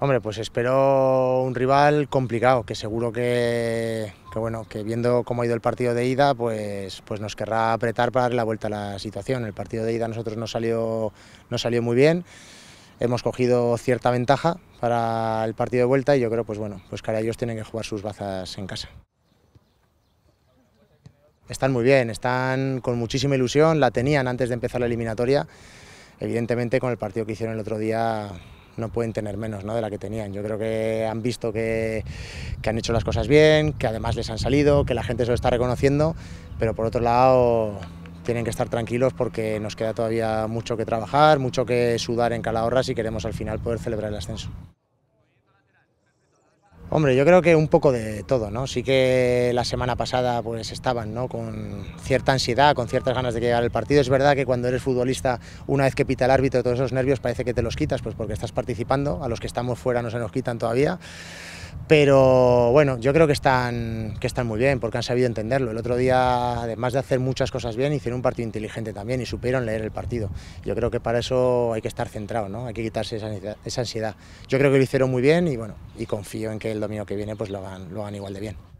Hombre, pues espero un rival complicado, que seguro que, que, bueno, que viendo cómo ha ido el partido de ida, pues, pues nos querrá apretar para darle la vuelta a la situación. El partido de ida a nosotros no salió, no salió muy bien, hemos cogido cierta ventaja para el partido de vuelta y yo creo pues bueno, pues que ellos tienen que jugar sus bazas en casa. Están muy bien, están con muchísima ilusión, la tenían antes de empezar la eliminatoria. Evidentemente con el partido que hicieron el otro día no pueden tener menos de la que tenían. Yo creo que han visto que, que, han hecho las cosas bien, que además les han salido, que la gente se lo está reconociendo, pero por otro lado tienen que estar tranquilos porque nos queda todavía mucho que trabajar, mucho que sudar en Calahorra si queremos al final poder celebrar el ascenso. Hombre, yo creo que un poco de todo, ¿no? Sí que la semana pasada pues estaban, ¿no? Con cierta ansiedad, con ciertas ganas de que llegara el partido. Es verdad que cuando eres futbolista, una vez que pita el árbitro, todos esos nervios parece que te los quitas, pues porque estás participando, a los que estamos fuera no se nos quitan todavía. Pero bueno, yo creo que están, que están muy bien porque han sabido entenderlo. El otro día, además de hacer muchas cosas bien, hicieron un partido inteligente también y supieron leer el partido. Yo creo que para eso hay que estar centrado, ¿no? hay que quitarse esa ansiedad, Yo creo que lo hicieron muy bien y, bueno, y confío en que el domingo que viene pues lo van lo hagan igual de bien.